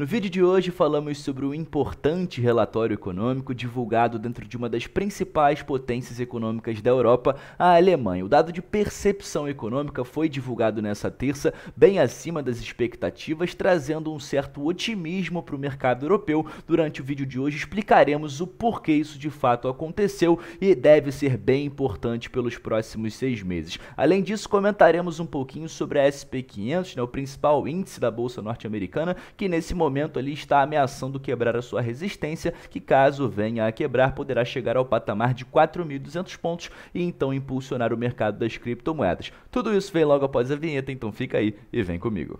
No vídeo de hoje falamos sobre o importante relatório econômico divulgado dentro de uma das principais potências econômicas da Europa, a Alemanha. O dado de percepção econômica foi divulgado nessa terça, bem acima das expectativas, trazendo um certo otimismo para o mercado europeu. Durante o vídeo de hoje explicaremos o porquê isso de fato aconteceu e deve ser bem importante pelos próximos seis meses. Além disso, comentaremos um pouquinho sobre a SP500, né, o principal índice da bolsa norte-americana, que nesse momento momento ali está ameaçando quebrar a sua resistência, que caso venha a quebrar, poderá chegar ao patamar de 4.200 pontos e então impulsionar o mercado das criptomoedas. Tudo isso vem logo após a vinheta, então fica aí e vem comigo.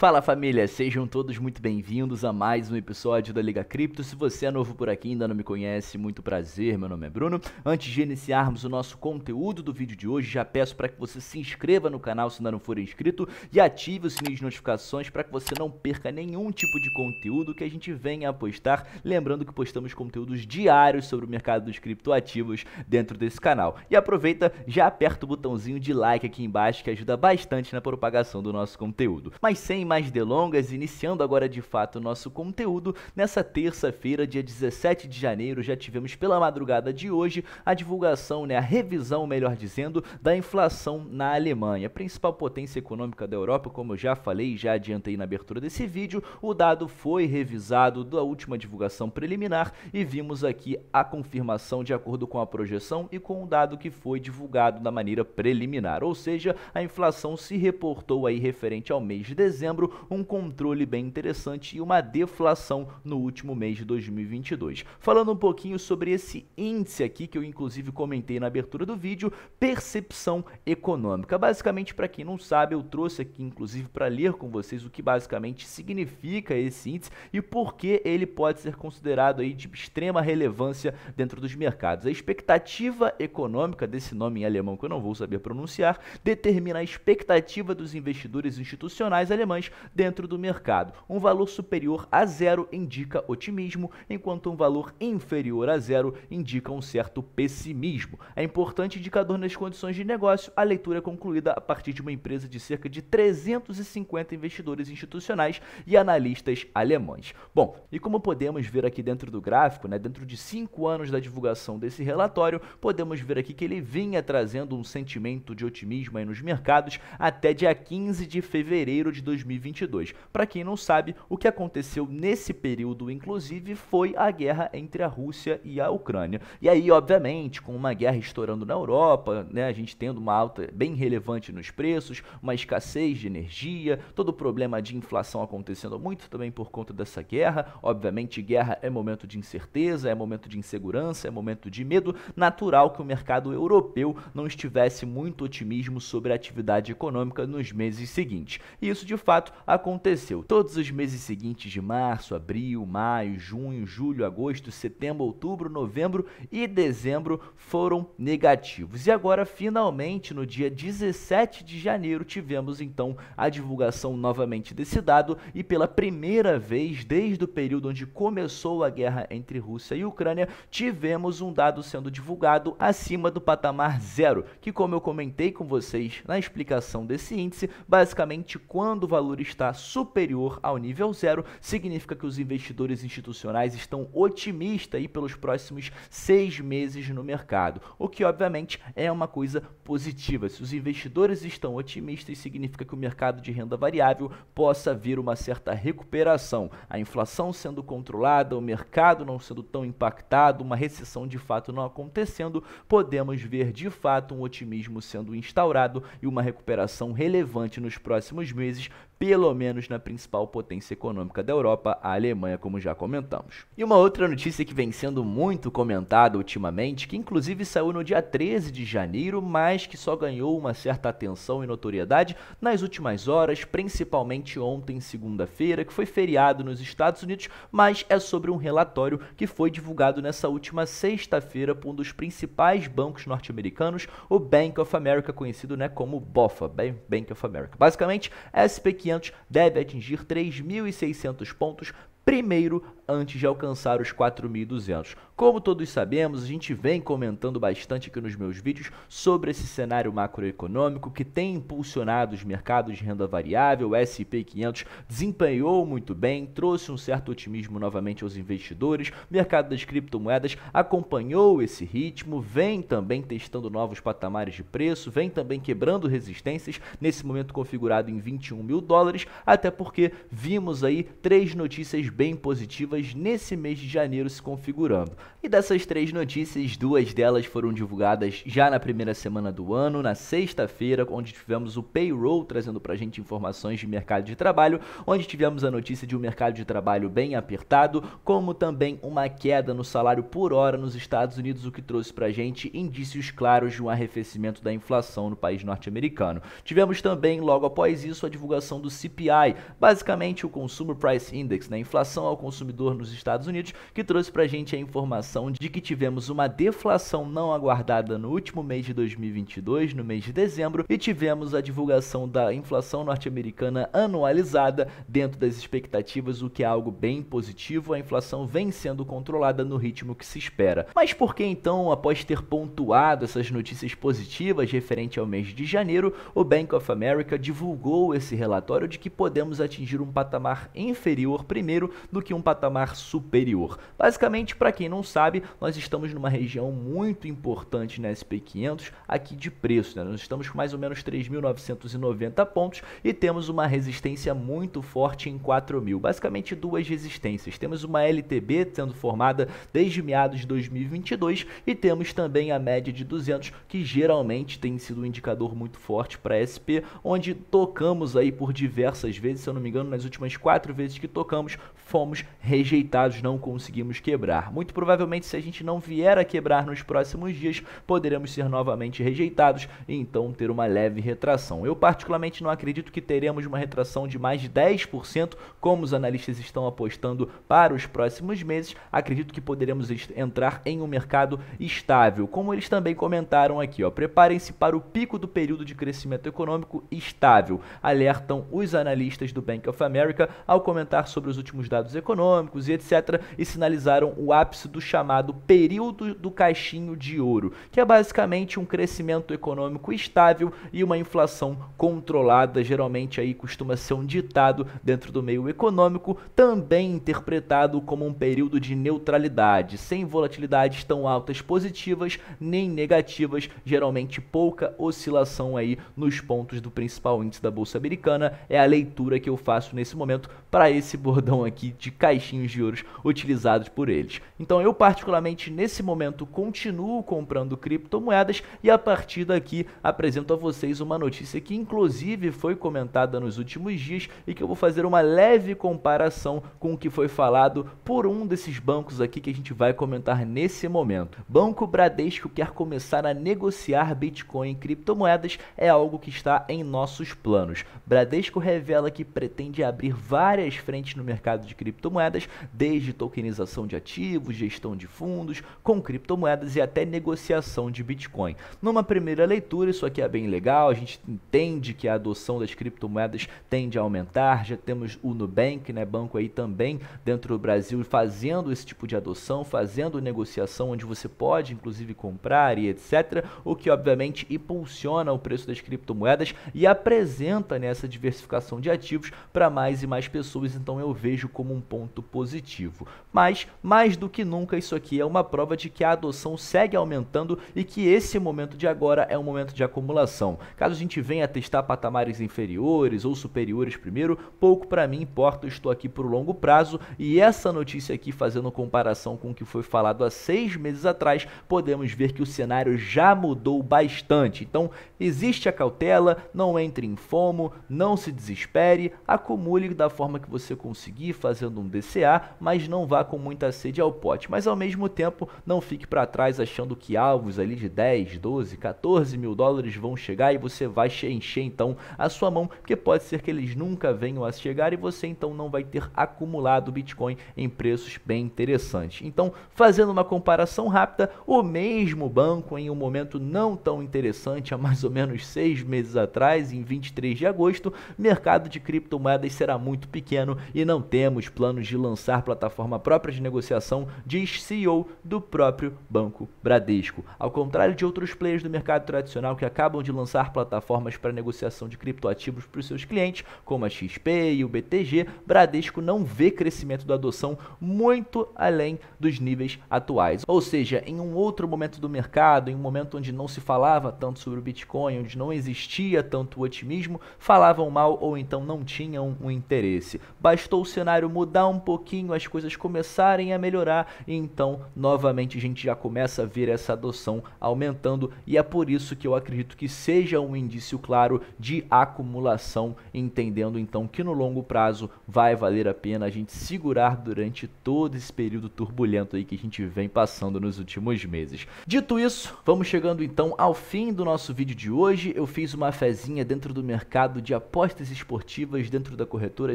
Fala família, sejam todos muito bem-vindos a mais um episódio da Liga Cripto. Se você é novo por aqui e ainda não me conhece, muito prazer, meu nome é Bruno. Antes de iniciarmos o nosso conteúdo do vídeo de hoje, já peço para que você se inscreva no canal se ainda não for inscrito e ative o sininho de notificações para que você não perca nenhum tipo de conteúdo que a gente venha a postar. Lembrando que postamos conteúdos diários sobre o mercado dos criptoativos dentro desse canal. E aproveita, já aperta o botãozinho de like aqui embaixo que ajuda bastante na propagação do nosso conteúdo. Mas sem mais delongas, iniciando agora de fato o nosso conteúdo, nessa terça-feira, dia 17 de janeiro, já tivemos pela madrugada de hoje a divulgação, né, a revisão, melhor dizendo, da inflação na Alemanha, principal potência econômica da Europa, como eu já falei e já adiantei na abertura desse vídeo, o dado foi revisado da última divulgação preliminar e vimos aqui a confirmação de acordo com a projeção e com o dado que foi divulgado da maneira preliminar, ou seja, a inflação se reportou aí referente ao mês de dezembro dezembro, um controle bem interessante e uma deflação no último mês de 2022. Falando um pouquinho sobre esse índice aqui que eu inclusive comentei na abertura do vídeo, percepção econômica. Basicamente, para quem não sabe, eu trouxe aqui inclusive para ler com vocês o que basicamente significa esse índice e por que ele pode ser considerado aí de extrema relevância dentro dos mercados. A expectativa econômica desse nome em alemão que eu não vou saber pronunciar determina a expectativa dos investidores institucionais alemães ações dentro do mercado. Um valor superior a zero indica otimismo, enquanto um valor inferior a zero indica um certo pessimismo. É importante indicador nas condições de negócio, a leitura é concluída a partir de uma empresa de cerca de 350 investidores institucionais e analistas alemães. Bom, e como podemos ver aqui dentro do gráfico, né, dentro de cinco anos da divulgação desse relatório, podemos ver aqui que ele vinha trazendo um sentimento de otimismo nos mercados até dia 15 de fevereiro de 2020 2022. Para quem não sabe, o que aconteceu nesse período, inclusive, foi a guerra entre a Rússia e a Ucrânia. E aí, obviamente, com uma guerra estourando na Europa, né, a gente tendo uma alta bem relevante nos preços, uma escassez de energia, todo o problema de inflação acontecendo muito também por conta dessa guerra. Obviamente, guerra é momento de incerteza, é momento de insegurança, é momento de medo. Natural que o mercado europeu não estivesse muito otimismo sobre a atividade econômica nos meses seguintes. E isso, de fato, fato, aconteceu. Todos os meses seguintes de março, abril, maio, junho, julho, agosto, setembro, outubro, novembro e dezembro foram negativos. E agora, finalmente, no dia 17 de janeiro, tivemos então a divulgação novamente desse dado e pela primeira vez desde o período onde começou a guerra entre Rússia e Ucrânia, tivemos um dado sendo divulgado acima do patamar zero, que como eu comentei com vocês na explicação desse índice, basicamente quando o valor valor está superior ao nível zero, significa que os investidores institucionais estão otimistas pelos próximos seis meses no mercado, o que obviamente é uma coisa positiva. Se os investidores estão otimistas, significa que o mercado de renda variável possa vir uma certa recuperação. A inflação sendo controlada, o mercado não sendo tão impactado, uma recessão de fato não acontecendo, podemos ver de fato um otimismo sendo instaurado e uma recuperação relevante nos próximos meses, pelo menos na principal potência econômica da Europa, a Alemanha, como já comentamos. E uma outra notícia que vem sendo muito comentada ultimamente, que inclusive saiu no dia 13 de janeiro, mas que só ganhou uma certa atenção e notoriedade nas últimas horas, principalmente ontem, segunda-feira, que foi feriado nos Estados Unidos, mas é sobre um relatório que foi divulgado nessa última sexta-feira por um dos principais bancos norte-americanos, o Bank of America, conhecido né, como BOFA, Bank of America. Basicamente, SPQ 500 deve atingir 3.600 pontos primeiro antes de alcançar os 4.200. Como todos sabemos, a gente vem comentando bastante aqui nos meus vídeos sobre esse cenário macroeconômico que tem impulsionado os mercados de renda variável, o S&P 500 desempenhou muito bem, trouxe um certo otimismo novamente aos investidores, o mercado das criptomoedas acompanhou esse ritmo, vem também testando novos patamares de preço, vem também quebrando resistências, nesse momento configurado em 21 mil dólares, até porque vimos aí três notícias bem positivas nesse mês de janeiro se configurando. E dessas três notícias, duas delas foram divulgadas já na primeira semana do ano, na sexta-feira, onde tivemos o payroll trazendo para a gente informações de mercado de trabalho, onde tivemos a notícia de um mercado de trabalho bem apertado, como também uma queda no salário por hora nos Estados Unidos, o que trouxe para a gente indícios claros de um arrefecimento da inflação no país norte-americano. Tivemos também, logo após isso, a divulgação do CPI, basicamente o Consumer Price Index, né, inflação inflação ao consumidor nos Estados Unidos, que trouxe para a gente a informação de que tivemos uma deflação não aguardada no último mês de 2022, no mês de dezembro, e tivemos a divulgação da inflação norte-americana anualizada dentro das expectativas, o que é algo bem positivo. A inflação vem sendo controlada no ritmo que se espera. Mas por que então, após ter pontuado essas notícias positivas referente ao mês de janeiro, o Bank of America divulgou esse relatório de que podemos atingir um patamar inferior primeiro do que um patamar superior. Basicamente, para quem não sabe, nós estamos numa região muito importante na SP500 aqui de preço. Né? Nós estamos com mais ou menos 3.990 pontos e temos uma resistência muito forte em 4.000. Basicamente, duas resistências. Temos uma LTB sendo formada desde meados de 2022 e temos também a média de 200, que geralmente tem sido um indicador muito forte para SP, onde tocamos aí por diversas vezes, se eu não me engano, nas últimas quatro vezes que tocamos, fomos rejeitados, não conseguimos quebrar. Muito provavelmente, se a gente não vier a quebrar nos próximos dias, poderemos ser novamente rejeitados e então ter uma leve retração. Eu, particularmente, não acredito que teremos uma retração de mais de 10%, como os analistas estão apostando para os próximos meses. Acredito que poderemos entrar em um mercado estável, como eles também comentaram aqui. Preparem-se para o pico do período de crescimento econômico estável, alertam os analistas do Bank of America ao comentar sobre os últimos dados dados econômicos e etc. e sinalizaram o ápice do chamado período do caixinho de ouro, que é basicamente um crescimento econômico estável e uma inflação controlada, geralmente aí costuma ser um ditado dentro do meio econômico, também interpretado como um período de neutralidade, sem volatilidades tão altas positivas nem negativas, geralmente pouca oscilação aí nos pontos do principal índice da bolsa americana. É a leitura que eu faço nesse momento para esse bordão aqui de caixinhos de ouros utilizados por eles. Então eu particularmente nesse momento continuo comprando criptomoedas e a partir daqui apresento a vocês uma notícia que inclusive foi comentada nos últimos dias e que eu vou fazer uma leve comparação com o que foi falado por um desses bancos aqui que a gente vai comentar nesse momento. Banco Bradesco quer começar a negociar Bitcoin e criptomoedas é algo que está em nossos planos. Bradesco revela que pretende abrir várias frentes no mercado de criptomoedas, desde tokenização de ativos, gestão de fundos com criptomoedas e até negociação de Bitcoin. Numa primeira leitura, isso aqui é bem legal, a gente entende que a adoção das criptomoedas tende a aumentar, já temos o Nubank, né, banco aí também dentro do Brasil fazendo esse tipo de adoção, fazendo negociação onde você pode inclusive comprar e etc, o que obviamente impulsiona o preço das criptomoedas e apresenta nessa né, diversificação de ativos para mais e mais pessoas, então eu vejo como como um ponto positivo. Mas, mais do que nunca, isso aqui é uma prova de que a adoção segue aumentando e que esse momento de agora é um momento de acumulação. Caso a gente venha testar patamares inferiores ou superiores primeiro, pouco para mim importa, eu estou aqui por longo prazo e essa notícia aqui fazendo comparação com o que foi falado há seis meses atrás, podemos ver que o cenário já mudou bastante. Então, existe a cautela, não entre em fomo, não se desespere, acumule da forma que você conseguir, fazer fazendo um DCA, mas não vá com muita sede ao pote. Mas ao mesmo tempo, não fique para trás achando que alvos ali de 10, 12, 14 mil dólares vão chegar e você vai encher então a sua mão, porque pode ser que eles nunca venham a chegar e você então não vai ter acumulado Bitcoin em preços bem interessantes. Então, fazendo uma comparação rápida, o mesmo banco em um momento não tão interessante, há mais ou menos seis meses atrás, em 23 de agosto, mercado de criptomoedas será muito pequeno e não temos temos planos de lançar plataforma própria de negociação, diz CEO do próprio Banco Bradesco. Ao contrário de outros players do mercado tradicional que acabam de lançar plataformas para negociação de criptoativos para os seus clientes, como a XP e o BTG, Bradesco não vê crescimento da adoção muito além dos níveis atuais. Ou seja, em um outro momento do mercado, em um momento onde não se falava tanto sobre o Bitcoin, onde não existia tanto otimismo, falavam mal ou então não tinham um interesse. Bastou o cenário cenário mudar um pouquinho, as coisas começarem a melhorar, e então novamente a gente já começa a ver essa adoção aumentando, e é por isso que eu acredito que seja um indício claro de acumulação, entendendo então que no longo prazo vai valer a pena a gente segurar durante todo esse período turbulento aí que a gente vem passando nos últimos meses. Dito isso, vamos chegando então ao fim do nosso vídeo de hoje. Eu fiz uma fezinha dentro do mercado de apostas esportivas dentro da corretora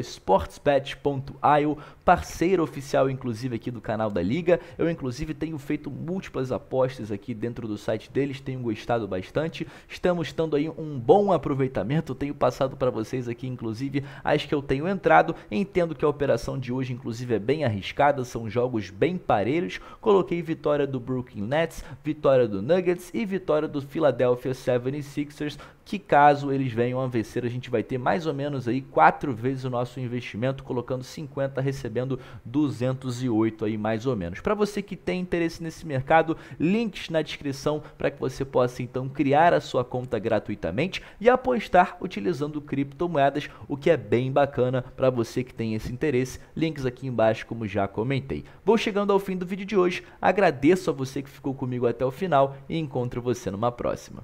sportsbet.com ah, parceiro oficial inclusive aqui do canal da Liga. Eu inclusive tenho feito múltiplas apostas aqui dentro do site deles, tenho gostado bastante. Estamos tendo aí um bom aproveitamento, tenho passado para vocês aqui inclusive as que eu tenho entrado. Entendo que a operação de hoje inclusive é bem arriscada, são jogos bem parelhos. Coloquei vitória do Brooklyn Nets, vitória do Nuggets e vitória do Philadelphia 76ers que caso eles venham a vencer, a gente vai ter mais ou menos aí quatro vezes o nosso investimento, colocando 50, recebendo 208 aí mais ou menos. Para você que tem interesse nesse mercado, links na descrição para que você possa então criar a sua conta gratuitamente e apostar utilizando criptomoedas, o que é bem bacana para você que tem esse interesse. Links aqui embaixo, como já comentei. Vou chegando ao fim do vídeo de hoje. Agradeço a você que ficou comigo até o final e encontro você numa próxima.